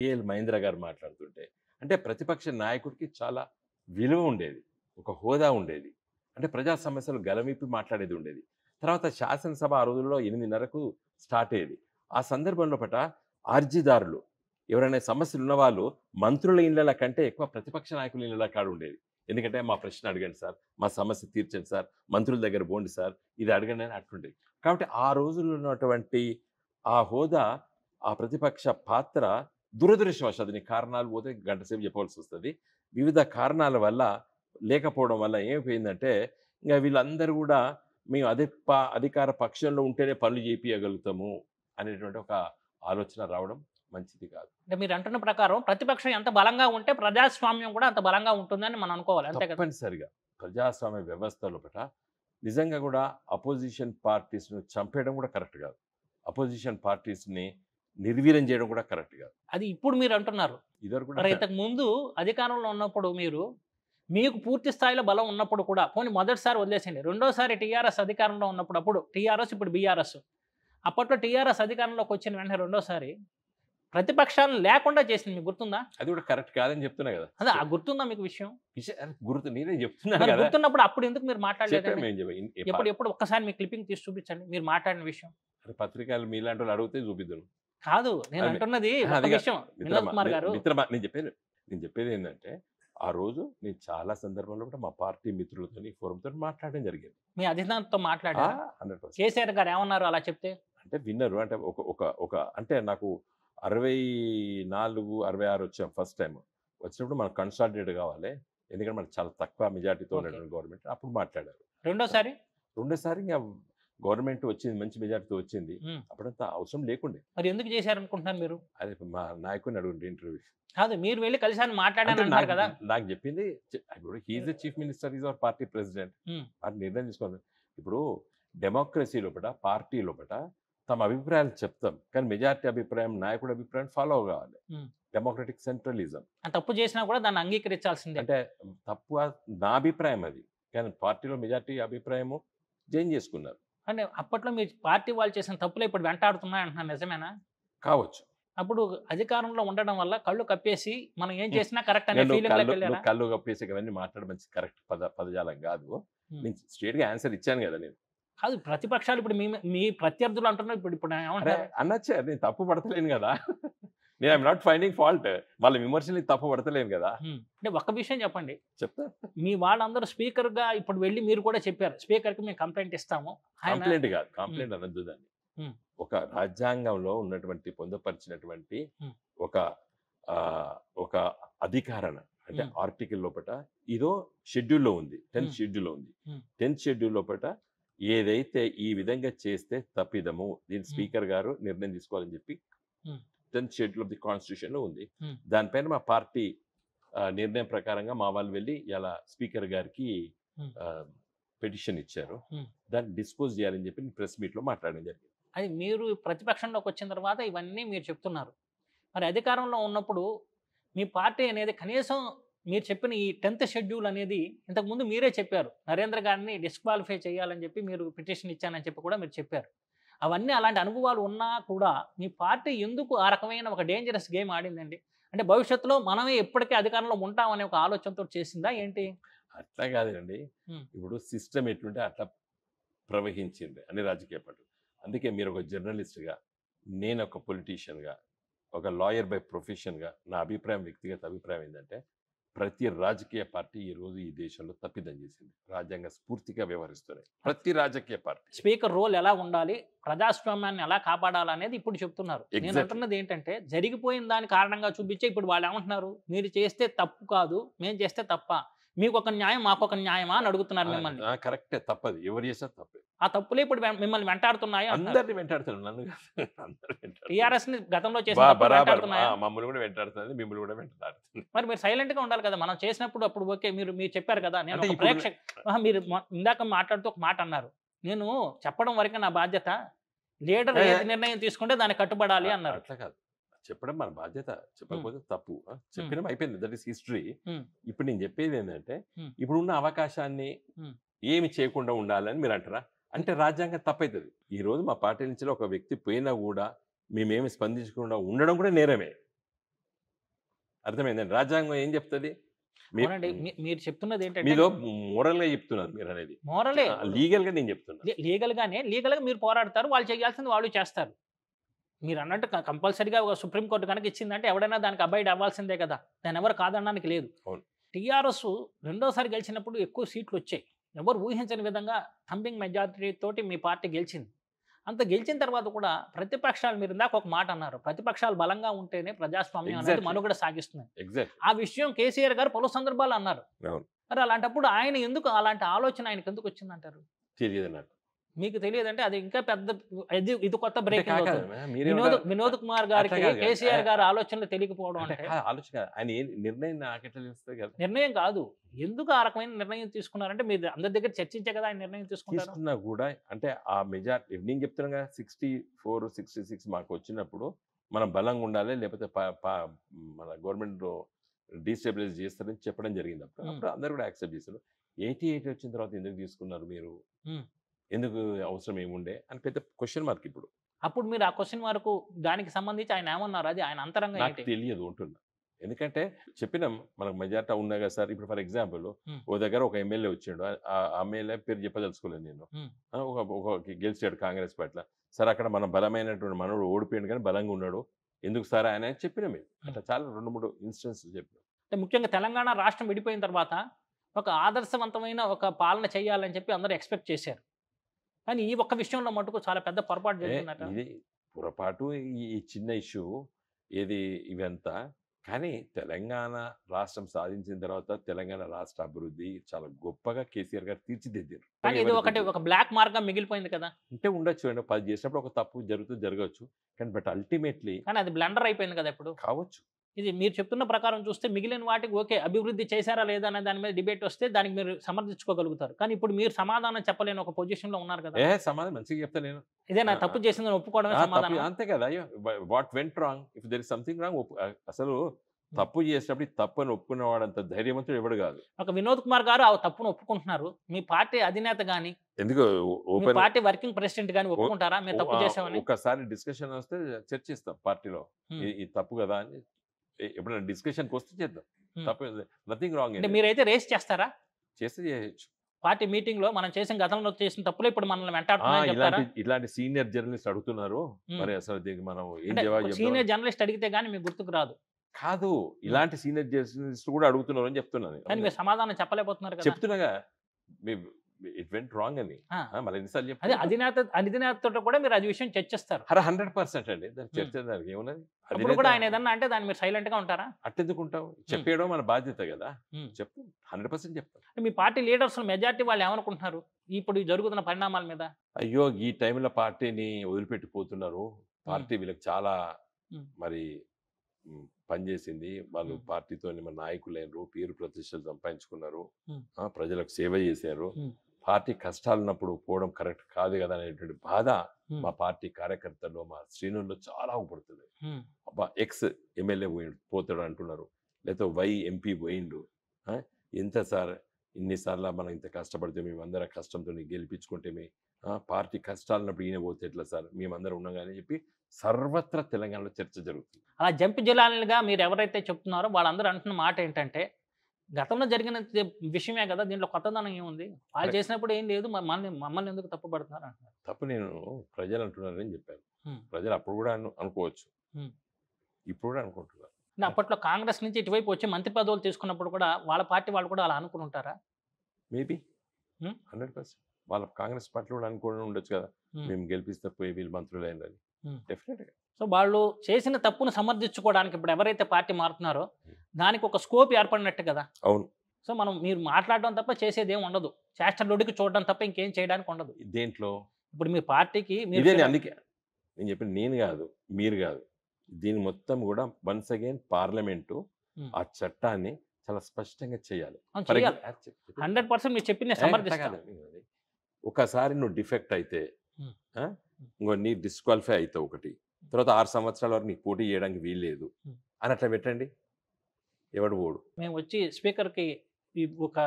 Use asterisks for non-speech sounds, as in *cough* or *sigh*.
KL Mahindra గారు మాట్లాడుతుంటే అంటే ప్రతిపక్ష నాయకుడికి చాలా విలువ ఉండేది ఒక హోదా ఉండేది అంటే ప్రజా సమస్యలు గలమిప్పి మాట్లాడేది ఉండేది తర్వాత శాసనసభ ఆ రోజుల్లో ఎనిమిదిన్నరకు స్టార్ట్ అయ్యేది ఆ సందర్భంలో పట అర్జీదారులు ఎవరైనా సమస్యలు ఉన్నవాళ్ళు మంత్రుల ఇళ్ళ కంటే ఎక్కువ ప్రతిపక్ష నాయకుల ఇళ్ళ కాడు ఉండేది ఎందుకంటే మా ప్రశ్న అడగండి సార్ మా సమస్య తీర్చండి సార్ మంత్రుల దగ్గర పోండి సార్ ఇది అడగండి అని అట్లుండేది కాబట్టి ఆ రోజుల్లో ఉన్నటువంటి ఆ హోదా ఆ ప్రతిపక్ష పాత్ర దురదృష్టవశ అది కారణాలు పోతే గంటసేపు చెప్పవలసి వస్తుంది వివిధ కారణాల వల్ల లేకపోవడం వల్ల ఏమైపోయిందంటే ఇంకా వీళ్ళందరూ కూడా మేము అదే అధికార పక్షంలో ఉంటేనే పనులు చేపించగలుగుతాము అనేటువంటి ఒక ఆలోచన రావడం మంచిది కాదు అంటే మీరు అంటున్న ప్రకారం ప్రతిపక్షం ఎంత బలంగా ఉంటే ప్రజాస్వామ్యం కూడా అంత బలంగా ఉంటుందని మనం అనుకోవాలి అంతే తప్పనిసరిగా ప్రజాస్వామ్య వ్యవస్థ లోపల నిజంగా కూడా అపోజిషన్ పార్టీస్ను చంపేయడం కూడా కరెక్ట్ కాదు అపోజిషన్ పార్టీస్ని నిర్వీర్యం చేయడం కూడా కరెక్ట్ కాదు అది ఇప్పుడు మీరు అంటున్నారు ఇంతకు ముందు అధికారంలో ఉన్నప్పుడు మీరు మీకు పూర్తి స్థాయిలో బలం ఉన్నప్పుడు కూడా పోనీ మొదటిసారి వదిలేసింది రెండోసారి టీఆర్ఎస్ అధికారంలో ఉన్నప్పుడు అప్పుడు టీఆర్ఎస్ ఇప్పుడు బీఆర్ఎస్ అప్పట్లో టీఆర్ఎస్ అధికారంలోకి వచ్చిన వెంటనే రెండోసారి ప్రతిపక్షాలు లేకుండా చేసింది మీకు గుర్తుందా అది కూడా కరెక్ట్ కాదని చెప్తున్నా కదా అదే గుర్తుందా మీకు విషయం గుర్తు నేనే చెప్తున్నా గుర్తున్నప్పుడు అప్పుడు ఎందుకు మీరు మాట్లాడలేదు ఎప్పుడు ఎప్పుడు ఒక్కసారి మీ క్లిప్పింగ్ తీసి చూపించండి మీరు మాట్లాడిన విషయం పత్రికలు మీలాంటి వాళ్ళు అడిగితే చూపిద్దాం కాదు నేను అంటున్నది నేను చెప్పేది నేను చెప్పేది ఏంటంటే ఆ రోజు నేను చాలా సందర్భంలో కూడా మా పార్టీ మిత్రులతో ఈ ఫోరంతో మాట్లాడడం జరిగింది మీ అధినాంతో మాట్లాడా కేసీఆర్ గారు ఏమన్నారు అలా చెప్తే అంటే విన్నరు అంటే ఒక ఒక ఒక అంటే నాకు అరవై నాలుగు అరవై ఆరు వచ్చాం ఫస్ట్ టైం వచ్చినప్పుడు మనకు కన్సాలిడేట్ కావాలి ఎందుకంటే మనకు చాలా తక్కువ మెజార్టీతో గవర్నమెంట్ అప్పుడు మాట్లాడారు రెండోసారి రెండోసారి ఇంకా గవర్నమెంట్ వచ్చింది మంచి మెజార్టీతో వచ్చింది అప్పుడంతా అవసరం లేకుండే మరి ఎందుకు చేశారనుకుంటున్నాను మీరు అదే మా నాయకుని అడుగుండి ఇంటర్వ్యూ కాదు మీరు వెళ్ళి కలిసి అని మాట్లాడారు కదా నాకు చెప్పింది ఇప్పుడు he chief minister is our party president అది నిర్ణయం తీసుకోండి ఇప్పుడు డెమోక్రసీ లోపల పార్టీ లోపల తమ అభిప్రాయాలు చెప్తాం కానీ మెజార్టీ అభిప్రాయం నాయకుడు అభిప్రాయం ఫాలో కావాలి డెమోక్రటిక్ సెంట్రలిజం తప్పు చేసినా కూడా దాన్ని అంగీకరించాల్సిందే అంటే తప్పు నా అభిప్రాయం అది కానీ పార్టీలో మెజార్టీ అభిప్రాయము చేంజ్ చేసుకున్నారు అంటే అప్పట్లో మీ పార్టీ వాళ్ళు చేసిన తప్పులు ఇప్పుడు వెంటాడుతున్నాయి అంటున్నా నిజమేనా కావచ్చు అప్పుడు అధికారంలో ఉండడం వల్ల కళ్ళు కప్పేసి మనం ఏం చేసినా కరెక్ట్ అనే కళ్ళు కప్పేసి ఇవన్నీ మాట్లాడడం కరెక్ట్ పద పదజాలం కాదు నేను స్ట్రేట్ గా ఆన్సర్ ఇచ్చాను కదా నేను కాదు ప్రతిపక్షాలు ఇప్పుడు మీ మీ ప్రత్యర్థులు అంటున్నారు ఇప్పుడు ఇప్పుడు అన్నచ్చే నేను తప్పు పడతలేను కదా నేను ఐమ్ నాట్ ఫైండింగ్ ఫాల్ట్ వాళ్ళ విమర్శని పడతలేను కదా అంటే ఒక్క విషయం చెప్పండి చెప్తా మీ వాళ్ళందరూ స్పీకర్ గా ఇప్పుడు వెళ్ళి మీరు కూడా చెప్పారు స్పీకర్ కి మేము కంప్లైంట్ ఇస్తాము కంప్లైంట్ కాదు కంప్లైంట్ అనద్దు దాన్ని ఒక రాజ్యాంగంలో ఉన్నటువంటి పొందపరిచినటువంటి ఒక ఒక అధికారణ అంటే ఆర్టికల్ లోపల ఇదో షెడ్యూల్లో ఉంది టెన్త్ షెడ్యూల్లో ఉంది టెన్త్ షెడ్యూల్ లోపల ఏదైతే ఈ విధంగా చేస్తే తప్పిదము దీని స్పీకర్ గారు నిర్ణయం తీసుకోవాలని చెప్పి tenth schedule of the constitution లో ఉంది దానిపైన మా పార్టీ నిర్ణయం ప్రకారంగా మా వాళ్ళు వెళ్ళి ఇలా స్పీకర్ గారికి పిటిషన్ ఇచ్చారు దాన్ని డిస్పోజ్ చేయాలని చెప్పి ప్రెస్ మీట్లో లో మాట్లాడడం జరిగింది అది మీరు ప్రతిపక్షంలోకి వచ్చిన తర్వాత ఇవన్నీ మీరు చెప్తున్నారు మరి అధికారంలో ఉన్నప్పుడు మీ పార్టీ అనేది కనీసం మీరు చెప్పిన ఈ టెన్త్ షెడ్యూల్ అనేది ఇంతకుముందు మీరే చెప్పారు నరేంద్ర గారిని డిస్క్వాలిఫై చేయాలని చెప్పి మీరు పిటిషన్ ఇచ్చానని చెప్పి కూడా మీరు చెప్పారు అవన్నీ అలాంటి అనుభవాలు ఉన్నా కూడా మీ పార్టీ ఎందుకు ఆ రకమైన ఒక డేంజరస్ గేమ్ ఆడిందండి అంటే భవిష్యత్తులో మనమే ఎప్పటికీ అధికారంలో ఉంటామనే ఒక ఆలోచనతో చేసిందా ఏంటి అట్లా కాదండి ఇప్పుడు సిస్టమ్ ఎట్లుంటే అట్లా ప్రవహించింది అన్ని రాజకీయ పార్టీలు అందుకే మీరు ఒక జర్నలిస్ట్గా నేను ఒక పొలిటీషియన్గా ఒక లాయర్ బై ప్రొఫెషన్గా నా అభిప్రాయం వ్యక్తిగత అభిప్రాయం ఏంటంటే ప్రతి రాజకీయ పార్టీ ఈ రోజు ఈ దేశంలో తప్పిదం చేసింది రాజ్యాంగ స్ఫూర్తిగా వ్యవహరిస్తున్నాయి ప్రతి రాజకీయ పార్టీ స్పీకర్ రోల్ ఎలా ఉండాలి ప్రజాస్వామ్యాన్ని ఎలా కాపాడాలనేది ఇప్పుడు చెప్తున్నారు నేను అంటున్నది ఏంటంటే జరిగిపోయిన దాని కారణంగా చూపించే ఇప్పుడు వాళ్ళు ఏమంటున్నారు మీరు చేస్తే తప్పు కాదు మేము చేస్తే తప్ప మీకు ఒక న్యాయం మాకొక న్యాయమా అని అడుగుతున్నారు మిమ్మల్ని కరెక్టే తప్పదు ఎవరు చేస్తే తప్పే ఆ తప్పులే ఇప్పుడు మిమ్మల్ని వెంటాడుతున్నాయి అందరిని వెంటాడుతాను నన్ను *laughs* టీఆర్ఎస్ ని గతంలో చేసిన మమ్మల్ని కూడా మిమ్మల్ని కూడా మరి మీరు సైలెంట్ గా ఉండాలి కదా మనం చేసినప్పుడు అప్పుడు ఓకే మీరు మీరు చెప్పారు కదా నేను ప్రేక్షక మీరు ఇందాక మాట్లాడుతూ ఒక మాట అన్నారు నేను చెప్పడం వరకే నా బాధ్యత లీడర్ ఏది నిర్ణయం తీసుకుంటే దాన్ని కట్టుబడాలి అన్నారు అట్లా కాదు చెప్పడం మన బాధ్యత చెప్పకపోతే తప్పు చెప్పిన అయిపోయింది దట్ ఇస్ హిస్టరీ ఇప్పుడు నేను చెప్పేది ఏంటంటే ఇప్పుడున్న అవకాశాన్ని ఏమి చేయకుండా ఉండాలని మీరు అంటారా అంటే రాజ్యాంగం ఈ ఈరోజు మా పార్టీ నుంచి ఒక వ్యక్తి పోయినా కూడా మేమేమి స్పందించకుండా ఉండడం కూడా నేరమే అర్థమైందండి రాజ్యాంగం ఏం చెప్తుంది మీరు చెప్తున్నది ఏంటంటే మోరల్ గా చెప్తున్నారు మీరు అనేది మోరలే లీగల్ గా నేను చెప్తున్నా లీగల్ గానే లీగల్ గా మీరు పోరాడతారు వాళ్ళు చేయాల్సింది వాళ్ళు చేస్తారు మీరు అన్నట్టు కంపల్సరీగా ఒక సుప్రీంకోర్టు కనుక ఇచ్చిందంటే ఎవడైనా దానికి అబాయిడ్ అవ్వాల్సిందే కదా దాని ఎవరు కాదనడానికి లేదు టీఆర్ఎస్ రెండోసారి గెలిచినప్పుడు ఎక్కువ సీట్లు వచ్చాయి ఎవరు ఊహించని విధంగా థంబింగ్ మెజారిటీ తోటి మీ పార్టీ గెలిచింది అంత గెలిచిన తర్వాత కూడా ప్రతిపక్షాలు మీరు ఇందాక ఒక మాట అన్నారు ప్రతిపక్షాలు బలంగా ఉంటేనే ప్రజాస్వామ్యం అనేది మనుగడ సాగిస్తున్నాయి ఆ విషయం కేసీఆర్ గారు పలు సందర్భాలు అన్నారు మరి అలాంటప్పుడు ఆయన ఎందుకు అలాంటి ఆలోచన ఆయనకు ఎందుకు వచ్చిందంటారు తెలియదు నాకు మీకు తెలియదంటే అది ఇంకా పెద్ద ఇది కొత్త బ్రేక్ వినోద్ వినోద్ కుమార్ గారికి కేసీఆర్ గారి ఆలోచనలు తెలియకపోవడం అంటే ఆలోచన నిర్ణయం నిర్ణయం కాదు ఎందుకు ఆ రకమైన నిర్ణయం తీసుకున్నారంటే మీరు అందరి దగ్గర చర్చించే కదా ఆయన నిర్ణయం తీసుకున్నా కూడా అంటే ఆ మెజార్టీ నేను చెప్తున్నా కదా సిక్స్టీ ఫోర్ సిక్స్టీ సిక్స్ మాకు వచ్చినప్పుడు మనం బలంగా ఉండాలి లేకపోతే మన గవర్నమెంట్ డీస్టెబిలైజ్ చేస్తారని చెప్పడం జరిగింది అప్పుడు అప్పుడు అందరు కూడా యాక్సెప్ట్ చేస్తారు ఎయిటీ ఎయిట్ వచ్చిన తర్వాత ఎందుకు తీసుకున్నారు మీరు ఎందుకు అవసరం ఏముండే అని పెద్ద క్వశ్చన్ మార్క్ ఇప్పుడు అప్పుడు మీరు ఆ క్వశ్చన్ మార్క్ దానికి సంబంధించి ఆయన ఏమన్నారు అది ఆయన అంతరంగా నాకు తెలియదు ఉంటుంది ఎందుకంటే చెప్పినాం మనకు మెజార్టీ ఉన్నా కదా సార్ ఇప్పుడు ఫర్ ఎగ్జాంపుల్ ఓ దగ్గర ఒక ఎమ్మెల్యే వచ్చిండు ఆ- ఎమ్మెల్యే పేరు చెప్పదలుచుకోలేదు నేను ఒక గెలిచాడు కాంగ్రెస్ పట్ల సార్ అక్కడ మన బలమైనటువంటి మనోడు ఓడిపోయాడు కానీ బలంగా ఉన్నాడు ఎందుకు సార్ ఆయన అని చెప్పిన మేము అట్లా చాలా రెండు మూడు ఇన్సిడెంట్స్ చెప్పినాం అంటే ముఖ్యంగా తెలంగాణ రాష్ట్రం విడిపోయిన తర్వాత ఒక ఆదర్శవంతమైన ఒక పాలన చేయాలని చెప్పి అందరూ ఎక్స్పెక్ట్ చేశారు కానీ ఈ ఒక్క విషయంలో మటుకు చాలా పెద్ద పొరపాటు జరిగిందట ఇది పొరపాటు ఈ చిన్న ఇష్యూ ఏది ఇవంతా కానీ తెలంగాణ రాష్ట్రం సాధించిన తర్వాత తెలంగాణ రాష్ట్ర అభివృద్ధి చాలా గొప్పగా కేసీఆర్ గారు తీర్చిదిద్దారు ఒకటి ఒక బ్లాక్ మార్గం మిగిలిపోయింది కదా అంటే ఉండొచ్చు అండి పది చేసినప్పుడు ఒక తప్పు జరుగుతూ జరగవచ్చు కానీ బట్ అల్టిమేట్లీ కానీ అది బ్లండర్ అయిపోయింది కదా ఇప్పుడు కావచ్చు ఇది మీరు చెప్తున్న ప్రకారం చూస్తే మిగిలిన వాటికి ఓకే అభివృద్ధి చేశారా లేదా అనే దాని మీద డిబేట్ వస్తే దానికి మీరు సమర్థించుకోగలుగుతారు కానీ ఇప్పుడు మీరు సమాధానం చెప్పలేని ఒక పొజిషన్ లో ఉన్నారు కదా సమాధానం మంచిగా చెప్తా నేను ఇదే నా తప్పు చేసిందని ఒప్పుకోవడమే సమాధానం అంతే కదా అయ్యో what went wrong if there is something wrong అసలు తప్పు చేసినప్పుడు తప్పు అని అంత ధైర్యవంతుడు ఎవడు కాదు ఒక వినోద్ కుమార్ గారు ఆ తప్పును ఒప్పుకుంటున్నారు మీ పార్టీ అధినేత గాని ఎందుకు పార్టీ వర్కింగ్ ప్రెసిడెంట్ గాని ఒప్పుకుంటారా మేము తప్పు చేసామని ఒకసారి డిస్కషన్ వస్తే చర్చిస్తాం పార్టీలో ఈ తప్పు కదా అని ఎప్పుడైనా డిస్కషన్ వస్తే చేద్దాం తప్పే నథింగ్ రాంగ్ అంటే మీరైతే రేస్ చేస్తారా చేస్తే చేయొచ్చు పార్టీ మీటింగ్ లో మనం చేసిన గతంలో చేసిన తప్పులు ఇప్పుడు మనల్ని వెంటాడుతున్నాయి ఇలాంటి సీనియర్ జర్నలిస్ట్ అడుగుతున్నారు మరి అసలు దీనికి మనం ఏం జవాబు సీనియర్ జర్నలిస్ట్ అడిగితే గానీ మీకు గుర్తుకు రాదు కాదు ఇలాంటి సీనియర్ జర్నలిస్ట్ కూడా అడుగుతున్నారు అని చెప్తున్నాను మీరు సమాధానం చెప్పలేకపోతున్నారు చెప్తున్నాగా ఇట్ వెంట్ రాంగ్ అని మళ్ళీ ఎన్నిసార్లు చెప్పి అధినేత అధినేతతో కూడా మీరు అది విషయం చర్చిస్తారు అరే హండ్రెడ్ పర్సెంట్ అండి దాన్ని చర్చ దానికి ఏమున్నది అప్పుడు కూడా ఆయన ఏదన్నా అంటే దాన్ని మీరు సైలెంట్ గా ఉంటారా అట్టెందుకు ఉంటావు చెప్పేయడం మన బాధ్యత కదా చెప్పు హండ్రెడ్ పర్సెంట్ చెప్తాను మీ పార్టీ లీడర్స్ మెజార్టీ వాళ్ళు ఏమనుకుంటున్నారు ఇప్పుడు జరుగుతున్న పరిణామాల మీద అయ్యో ఈ టైంలో పార్టీని వదిలిపెట్టిపోతున్నారు పార్టీ వీళ్ళకి చాలా మరి పనిచేసింది వాళ్ళు పార్టీతో మన నాయకులైనరు పేరు ప్రతిష్టలు సంపాదించుకున్నారు ప్రజలకు సేవ చేశారు పార్టీ కష్టాలు ఉన్నప్పుడు పోవడం కరెక్ట్ కాదు కదా అనేటువంటి బాధ మా పార్టీ కార్యకర్తల్లో మా శ్రేణుల్లో చాలా ఉపడుతుంది అబ్బా ఎక్స్ ఎమ్మెల్యే పోయిండు పోతాడు అంటున్నారు లేకపోతే వై ఎంపీ పోయిండు ఎంత సార్ ఇన్నిసార్లు మనం ఇంత కష్టపడితే మేమందరం కష్టంతో గెలిపించుకుంటే పార్టీ ఉన్నప్పుడు ఈయన పోతే ఎట్లా సార్ మేమందరం ఉన్నాం కానీ చెప్పి సర్వత్రా తెలంగాణలో చర్చ జరుగుతుంది అలా జంపి జిల్లాలుగా మీరు ఎవరైతే చెప్తున్నారో వాళ్ళందరూ అంటున్న మాట ఏంటంటే గతంలో జరిగిన విషయమే కదా దీంట్లో కొత్తదనం ఏముంది వాళ్ళు చేసినప్పుడు ఏం లేదు మమ్మల్ని మమ్మల్ని ఎందుకు తప్పు పడుతున్నారు అంటున్నారు తప్పు నేను ప్రజలు అంటున్నారని చెప్పాను ప్రజలు అప్పుడు కూడా అనుకోవచ్చు ఇప్పుడు కూడా అనుకుంటున్నారు అప్పట్లో కాంగ్రెస్ నుంచి ఇటువైపు వచ్చి మంత్రి పదవులు తీసుకున్నప్పుడు కూడా వాళ్ళ పార్టీ వాళ్ళు కూడా అలా అనుకుని ఉంటారా మేబీ హండ్రెడ్ పర్సెంట్ వాళ్ళ కాంగ్రెస్ పార్టీ కూడా అనుకుని ఉండొచ్చు కదా మేము గెలిపిస్తే పోయి వీళ్ళు మంత్రులు అయిందని డెఫినెట్గా సో వాళ్ళు చేసిన తప్పును సమర్థించుకోవడానికి ఇప్పుడు ఎవరైతే పార్టీ మారుతున్నారో దానికి ఒక స్కోప్ ఏర్పడినట్టు కదా అవును సో మనం మీరు మాట్లాడడం తప్ప చేసేది ఏమి ఉండదు శాస్త్రలోడికి చూడడం తప్ప ఇంకేం చేయడానికి ఉండదు దేంట్లో ఇప్పుడు మీ పార్టీకి మీరు అందుకే నేను చెప్పిన నేను కాదు మీరు కాదు దీని మొత్తం కూడా వన్స్ అగైన్ పార్లమెంటు ఆ చట్టాన్ని చాలా స్పష్టంగా చేయాలి హండ్రెడ్ పర్సెంట్ మీరు చెప్పిన ఒకసారి నువ్వు డిఫెక్ట్ అయితే ఇంకో నీ డిస్క్వాలిఫై అవుతావు ఒకటి తర్వాత ఆరు సంవత్సరాల వరకు నీకు పోటీ చేయడానికి వీల్లేదు అని అట్లా పెట్టండి ఎవడు ఓడు మేము వచ్చి స్పీకర్కి ఒక